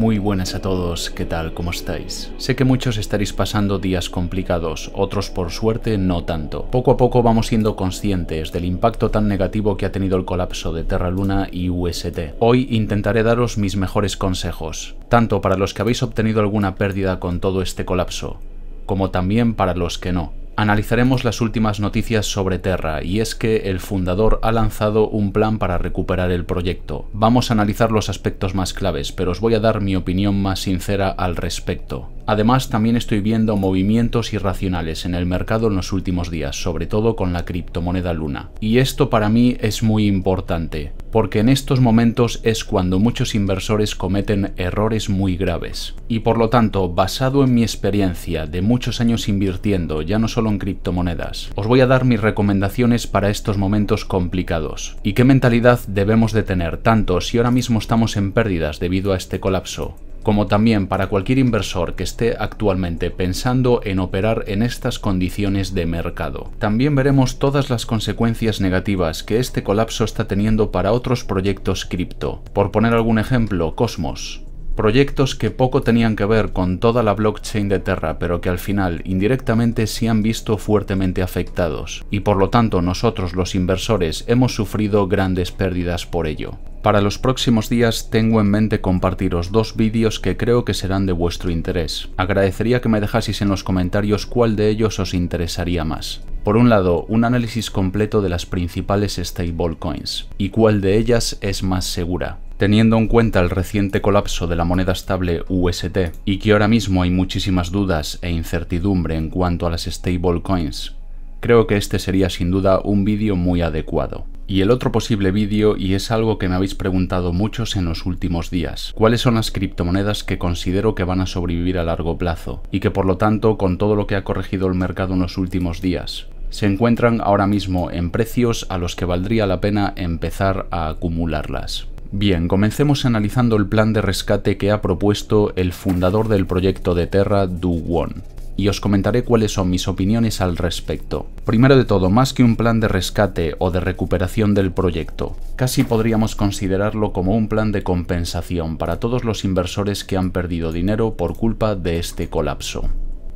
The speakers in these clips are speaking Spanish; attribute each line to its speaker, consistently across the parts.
Speaker 1: Muy buenas a todos, ¿qué tal? ¿Cómo estáis? Sé que muchos estaréis pasando días complicados, otros por suerte no tanto. Poco a poco vamos siendo conscientes del impacto tan negativo que ha tenido el colapso de Terra Luna y UST. Hoy intentaré daros mis mejores consejos, tanto para los que habéis obtenido alguna pérdida con todo este colapso, como también para los que no analizaremos las últimas noticias sobre Terra y es que el fundador ha lanzado un plan para recuperar el proyecto. Vamos a analizar los aspectos más claves, pero os voy a dar mi opinión más sincera al respecto. Además, también estoy viendo movimientos irracionales en el mercado en los últimos días, sobre todo con la criptomoneda Luna. Y esto para mí es muy importante, porque en estos momentos es cuando muchos inversores cometen errores muy graves. Y por lo tanto, basado en mi experiencia de muchos años invirtiendo, ya no solo en criptomonedas, os voy a dar mis recomendaciones para estos momentos complicados. ¿Y qué mentalidad debemos de tener tanto si ahora mismo estamos en pérdidas debido a este colapso? como también para cualquier inversor que esté actualmente pensando en operar en estas condiciones de mercado. También veremos todas las consecuencias negativas que este colapso está teniendo para otros proyectos cripto. Por poner algún ejemplo, Cosmos, proyectos que poco tenían que ver con toda la blockchain de Terra, pero que al final indirectamente se han visto fuertemente afectados, y por lo tanto nosotros los inversores hemos sufrido grandes pérdidas por ello. Para los próximos días tengo en mente compartiros dos vídeos que creo que serán de vuestro interés. Agradecería que me dejaseis en los comentarios cuál de ellos os interesaría más. Por un lado, un análisis completo de las principales stablecoins y cuál de ellas es más segura. Teniendo en cuenta el reciente colapso de la moneda estable UST y que ahora mismo hay muchísimas dudas e incertidumbre en cuanto a las stablecoins, creo que este sería sin duda un vídeo muy adecuado. Y el otro posible vídeo, y es algo que me habéis preguntado muchos en los últimos días, ¿cuáles son las criptomonedas que considero que van a sobrevivir a largo plazo? Y que por lo tanto, con todo lo que ha corregido el mercado en los últimos días, se encuentran ahora mismo en precios a los que valdría la pena empezar a acumularlas. Bien, comencemos analizando el plan de rescate que ha propuesto el fundador del proyecto de Terra, Du Won, y os comentaré cuáles son mis opiniones al respecto. Primero de todo, más que un plan de rescate o de recuperación del proyecto, casi podríamos considerarlo como un plan de compensación para todos los inversores que han perdido dinero por culpa de este colapso.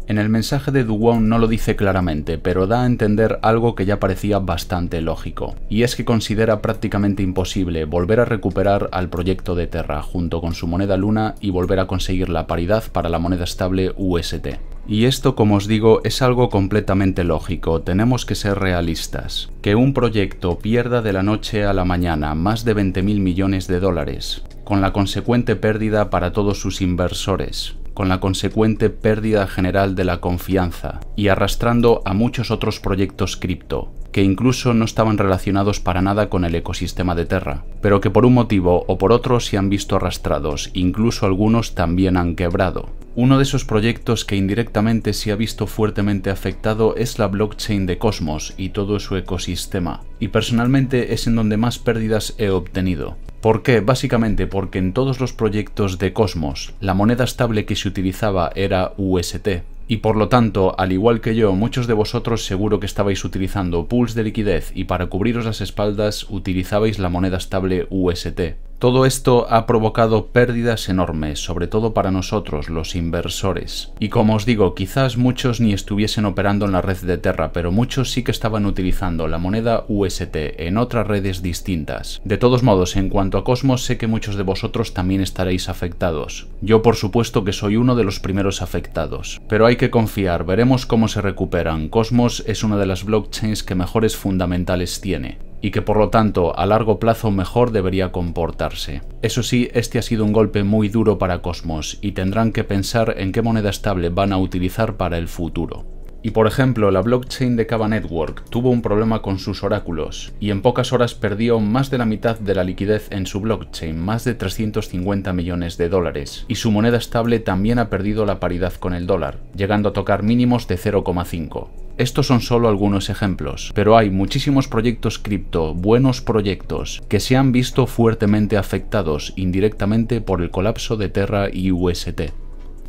Speaker 1: En el mensaje de Duwon no lo dice claramente, pero da a entender algo que ya parecía bastante lógico, y es que considera prácticamente imposible volver a recuperar al proyecto de Terra junto con su moneda luna y volver a conseguir la paridad para la moneda estable UST. Y esto, como os digo, es algo completamente lógico, tenemos que ser realistas. Que un proyecto pierda de la noche a la mañana más de 20.000 millones de dólares, con la consecuente pérdida para todos sus inversores, con la consecuente pérdida general de la confianza y arrastrando a muchos otros proyectos cripto, que incluso no estaban relacionados para nada con el ecosistema de Terra, pero que por un motivo o por otro se han visto arrastrados, incluso algunos también han quebrado. Uno de esos proyectos que indirectamente se ha visto fuertemente afectado es la blockchain de Cosmos y todo su ecosistema, y personalmente es en donde más pérdidas he obtenido. ¿Por qué? Básicamente porque en todos los proyectos de Cosmos la moneda estable que se utilizaba era UST, y por lo tanto, al igual que yo, muchos de vosotros seguro que estabais utilizando pools de liquidez y para cubriros las espaldas utilizabais la moneda estable UST. Todo esto ha provocado pérdidas enormes, sobre todo para nosotros, los inversores. Y como os digo, quizás muchos ni estuviesen operando en la red de Terra, pero muchos sí que estaban utilizando la moneda UST en otras redes distintas. De todos modos, en cuanto a Cosmos, sé que muchos de vosotros también estaréis afectados. Yo por supuesto que soy uno de los primeros afectados. Pero hay que confiar, veremos cómo se recuperan. Cosmos es una de las blockchains que mejores fundamentales tiene y que por lo tanto a largo plazo mejor debería comportarse. Eso sí, este ha sido un golpe muy duro para Cosmos y tendrán que pensar en qué moneda estable van a utilizar para el futuro. Y por ejemplo, la blockchain de Cava Network tuvo un problema con sus oráculos y en pocas horas perdió más de la mitad de la liquidez en su blockchain, más de 350 millones de dólares, y su moneda estable también ha perdido la paridad con el dólar, llegando a tocar mínimos de 0,5. Estos son solo algunos ejemplos, pero hay muchísimos proyectos cripto, buenos proyectos, que se han visto fuertemente afectados indirectamente por el colapso de Terra y UST.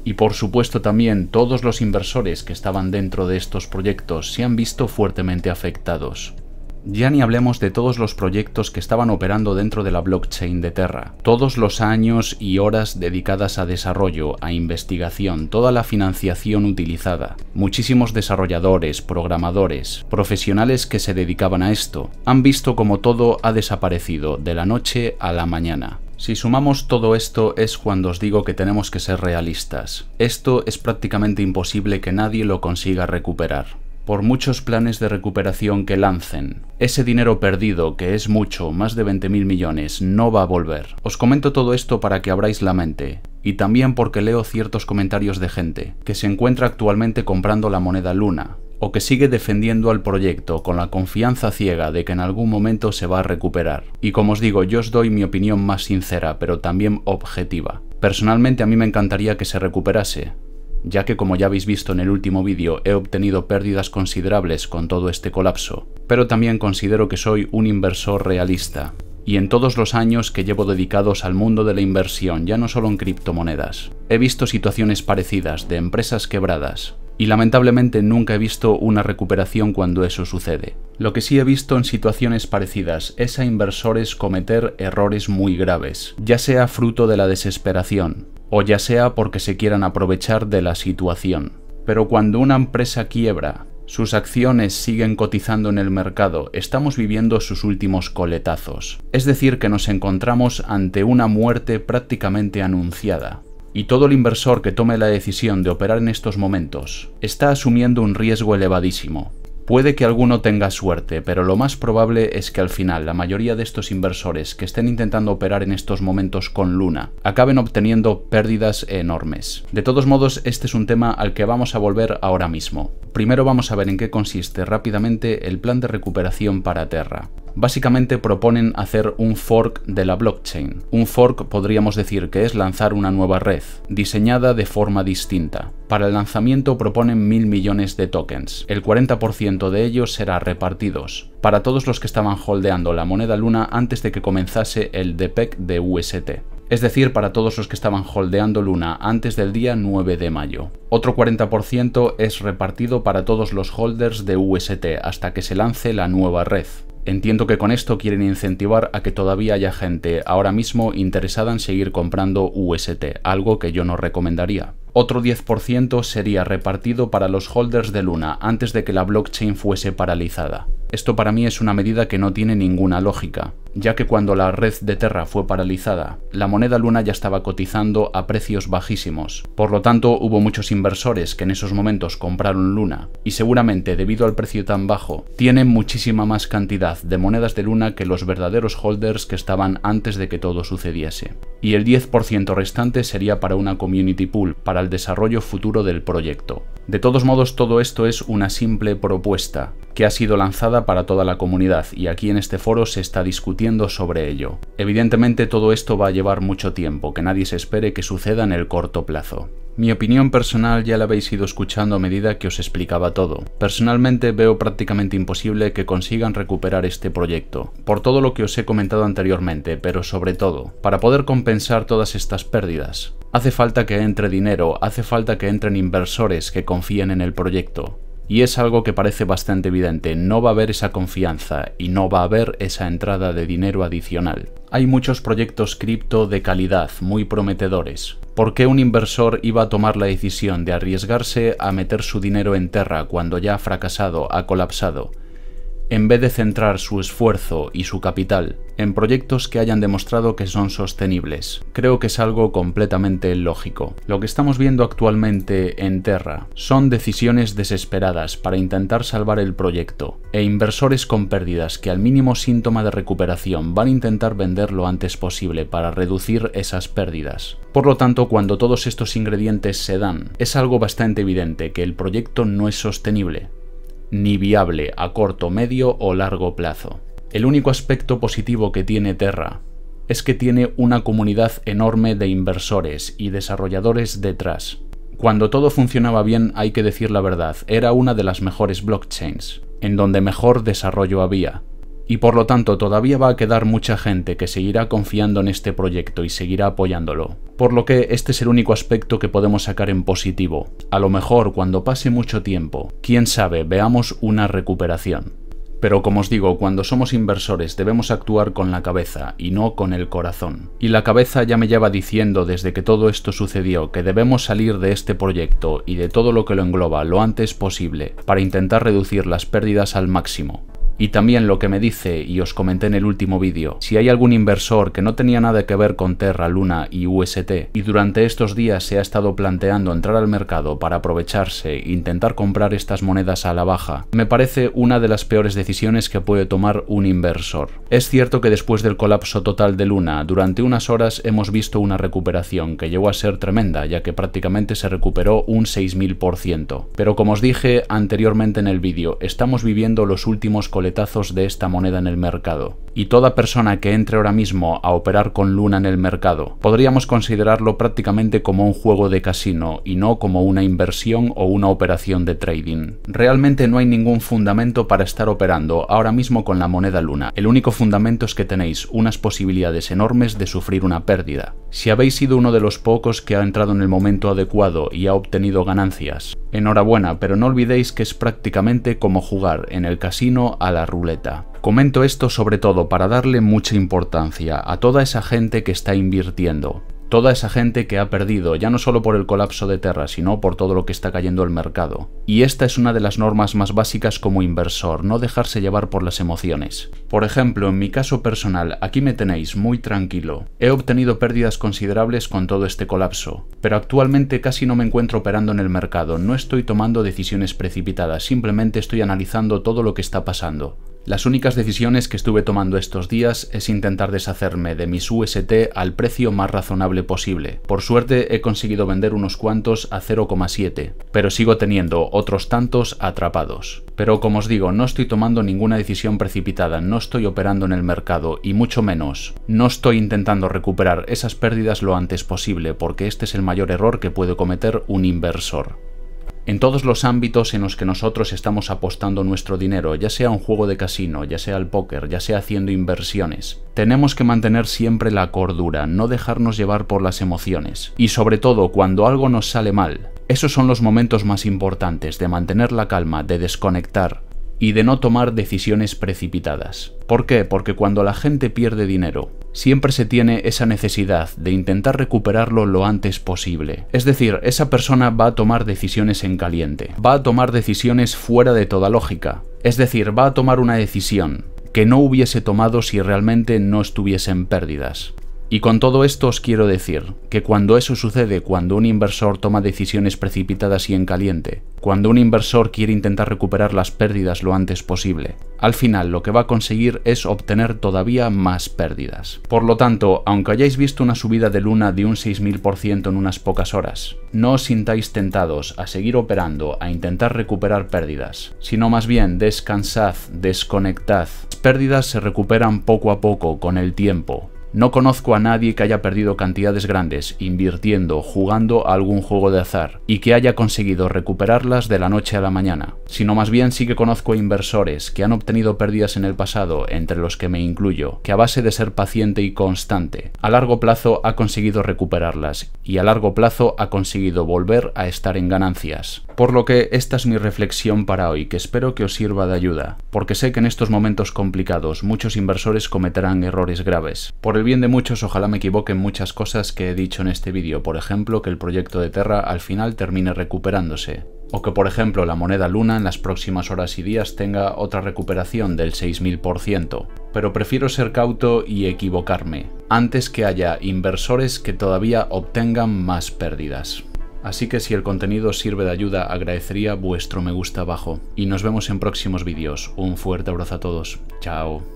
Speaker 1: Y por supuesto también todos los inversores que estaban dentro de estos proyectos se han visto fuertemente afectados. Ya ni hablemos de todos los proyectos que estaban operando dentro de la blockchain de Terra. Todos los años y horas dedicadas a desarrollo, a investigación, toda la financiación utilizada. Muchísimos desarrolladores, programadores, profesionales que se dedicaban a esto, han visto como todo ha desaparecido de la noche a la mañana. Si sumamos todo esto es cuando os digo que tenemos que ser realistas. Esto es prácticamente imposible que nadie lo consiga recuperar. Por muchos planes de recuperación que lancen, ese dinero perdido, que es mucho, más de 20.000 millones, no va a volver. Os comento todo esto para que abráis la mente, y también porque leo ciertos comentarios de gente, que se encuentra actualmente comprando la moneda luna, o que sigue defendiendo al proyecto con la confianza ciega de que en algún momento se va a recuperar. Y como os digo, yo os doy mi opinión más sincera, pero también objetiva. Personalmente a mí me encantaría que se recuperase, ya que como ya habéis visto en el último vídeo he obtenido pérdidas considerables con todo este colapso, pero también considero que soy un inversor realista. Y en todos los años que llevo dedicados al mundo de la inversión, ya no solo en criptomonedas, he visto situaciones parecidas de empresas quebradas, y lamentablemente nunca he visto una recuperación cuando eso sucede. Lo que sí he visto en situaciones parecidas es a inversores cometer errores muy graves, ya sea fruto de la desesperación, o ya sea porque se quieran aprovechar de la situación. Pero cuando una empresa quiebra, sus acciones siguen cotizando en el mercado, estamos viviendo sus últimos coletazos. Es decir, que nos encontramos ante una muerte prácticamente anunciada y todo el inversor que tome la decisión de operar en estos momentos está asumiendo un riesgo elevadísimo. Puede que alguno tenga suerte, pero lo más probable es que al final la mayoría de estos inversores que estén intentando operar en estos momentos con Luna acaben obteniendo pérdidas enormes. De todos modos, este es un tema al que vamos a volver ahora mismo. Primero vamos a ver en qué consiste rápidamente el plan de recuperación para Terra básicamente proponen hacer un fork de la blockchain. Un fork podríamos decir que es lanzar una nueva red, diseñada de forma distinta. Para el lanzamiento proponen mil millones de tokens. El 40% de ellos será repartidos para todos los que estaban holdeando la moneda luna antes de que comenzase el DPEC de UST es decir, para todos los que estaban holdeando Luna antes del día 9 de mayo. Otro 40% es repartido para todos los holders de UST hasta que se lance la nueva red. Entiendo que con esto quieren incentivar a que todavía haya gente ahora mismo interesada en seguir comprando UST, algo que yo no recomendaría. Otro 10% sería repartido para los holders de Luna antes de que la blockchain fuese paralizada. Esto para mí es una medida que no tiene ninguna lógica ya que cuando la red de Terra fue paralizada, la moneda luna ya estaba cotizando a precios bajísimos. Por lo tanto, hubo muchos inversores que en esos momentos compraron luna, y seguramente debido al precio tan bajo, tienen muchísima más cantidad de monedas de luna que los verdaderos holders que estaban antes de que todo sucediese. Y el 10% restante sería para una community pool, para el desarrollo futuro del proyecto. De todos modos, todo esto es una simple propuesta que ha sido lanzada para toda la comunidad y aquí en este foro se está discutiendo sobre ello. Evidentemente todo esto va a llevar mucho tiempo, que nadie se espere que suceda en el corto plazo. Mi opinión personal ya la habéis ido escuchando a medida que os explicaba todo. Personalmente veo prácticamente imposible que consigan recuperar este proyecto, por todo lo que os he comentado anteriormente, pero sobre todo, para poder compensar todas estas pérdidas. Hace falta que entre dinero, hace falta que entren inversores que confíen en el proyecto. Y es algo que parece bastante evidente, no va a haber esa confianza y no va a haber esa entrada de dinero adicional. Hay muchos proyectos cripto de calidad, muy prometedores. ¿Por qué un inversor iba a tomar la decisión de arriesgarse a meter su dinero en Terra cuando ya ha fracasado, ha colapsado? en vez de centrar su esfuerzo y su capital en proyectos que hayan demostrado que son sostenibles. Creo que es algo completamente lógico. Lo que estamos viendo actualmente en Terra son decisiones desesperadas para intentar salvar el proyecto e inversores con pérdidas que al mínimo síntoma de recuperación van a intentar vender lo antes posible para reducir esas pérdidas. Por lo tanto, cuando todos estos ingredientes se dan, es algo bastante evidente que el proyecto no es sostenible ni viable a corto, medio o largo plazo. El único aspecto positivo que tiene Terra es que tiene una comunidad enorme de inversores y desarrolladores detrás. Cuando todo funcionaba bien, hay que decir la verdad, era una de las mejores blockchains, en donde mejor desarrollo había, y por lo tanto todavía va a quedar mucha gente que seguirá confiando en este proyecto y seguirá apoyándolo. Por lo que este es el único aspecto que podemos sacar en positivo. A lo mejor cuando pase mucho tiempo, quién sabe, veamos una recuperación. Pero como os digo, cuando somos inversores debemos actuar con la cabeza y no con el corazón. Y la cabeza ya me lleva diciendo desde que todo esto sucedió que debemos salir de este proyecto y de todo lo que lo engloba lo antes posible para intentar reducir las pérdidas al máximo. Y también lo que me dice, y os comenté en el último vídeo, si hay algún inversor que no tenía nada que ver con Terra, Luna y UST, y durante estos días se ha estado planteando entrar al mercado para aprovecharse e intentar comprar estas monedas a la baja, me parece una de las peores decisiones que puede tomar un inversor. Es cierto que después del colapso total de Luna, durante unas horas hemos visto una recuperación que llegó a ser tremenda, ya que prácticamente se recuperó un 6000%. Pero como os dije anteriormente en el vídeo, estamos viviendo los últimos colapsos de esta moneda en el mercado. Y toda persona que entre ahora mismo a operar con Luna en el mercado, podríamos considerarlo prácticamente como un juego de casino y no como una inversión o una operación de trading. Realmente no hay ningún fundamento para estar operando ahora mismo con la moneda Luna. El único fundamento es que tenéis unas posibilidades enormes de sufrir una pérdida. Si habéis sido uno de los pocos que ha entrado en el momento adecuado y ha obtenido ganancias, enhorabuena, pero no olvidéis que es prácticamente como jugar en el casino a la ruleta. Comento esto sobre todo para darle mucha importancia a toda esa gente que está invirtiendo, Toda esa gente que ha perdido, ya no solo por el colapso de Terra, sino por todo lo que está cayendo el mercado. Y esta es una de las normas más básicas como inversor, no dejarse llevar por las emociones. Por ejemplo, en mi caso personal, aquí me tenéis muy tranquilo. He obtenido pérdidas considerables con todo este colapso, pero actualmente casi no me encuentro operando en el mercado, no estoy tomando decisiones precipitadas, simplemente estoy analizando todo lo que está pasando. Las únicas decisiones que estuve tomando estos días es intentar deshacerme de mis UST al precio más razonable posible. Por suerte he conseguido vender unos cuantos a 0,7, pero sigo teniendo otros tantos atrapados. Pero como os digo, no estoy tomando ninguna decisión precipitada, no estoy operando en el mercado y mucho menos, no estoy intentando recuperar esas pérdidas lo antes posible porque este es el mayor error que puede cometer un inversor en todos los ámbitos en los que nosotros estamos apostando nuestro dinero, ya sea un juego de casino, ya sea el póker, ya sea haciendo inversiones. Tenemos que mantener siempre la cordura, no dejarnos llevar por las emociones. Y sobre todo cuando algo nos sale mal. Esos son los momentos más importantes de mantener la calma, de desconectar, y de no tomar decisiones precipitadas. ¿Por qué? Porque cuando la gente pierde dinero, siempre se tiene esa necesidad de intentar recuperarlo lo antes posible. Es decir, esa persona va a tomar decisiones en caliente, va a tomar decisiones fuera de toda lógica, es decir, va a tomar una decisión que no hubiese tomado si realmente no estuviesen pérdidas. Y con todo esto os quiero decir que cuando eso sucede, cuando un inversor toma decisiones precipitadas y en caliente, cuando un inversor quiere intentar recuperar las pérdidas lo antes posible, al final lo que va a conseguir es obtener todavía más pérdidas. Por lo tanto, aunque hayáis visto una subida de luna de un 6.000% en unas pocas horas, no os sintáis tentados a seguir operando, a intentar recuperar pérdidas, sino más bien descansad, desconectad. Las pérdidas se recuperan poco a poco con el tiempo, no conozco a nadie que haya perdido cantidades grandes invirtiendo, jugando a algún juego de azar y que haya conseguido recuperarlas de la noche a la mañana, sino más bien sí que conozco inversores que han obtenido pérdidas en el pasado, entre los que me incluyo, que a base de ser paciente y constante, a largo plazo ha conseguido recuperarlas y a largo plazo ha conseguido volver a estar en ganancias. Por lo que esta es mi reflexión para hoy, que espero que os sirva de ayuda, porque sé que en estos momentos complicados muchos inversores cometerán errores graves. Por el bien de muchos, ojalá me equivoquen muchas cosas que he dicho en este vídeo, por ejemplo que el proyecto de Terra al final termine recuperándose, o que por ejemplo la moneda Luna en las próximas horas y días tenga otra recuperación del 6000%, pero prefiero ser cauto y equivocarme, antes que haya inversores que todavía obtengan más pérdidas. Así que si el contenido sirve de ayuda agradecería vuestro me gusta abajo, y nos vemos en próximos vídeos, un fuerte abrazo a todos, chao.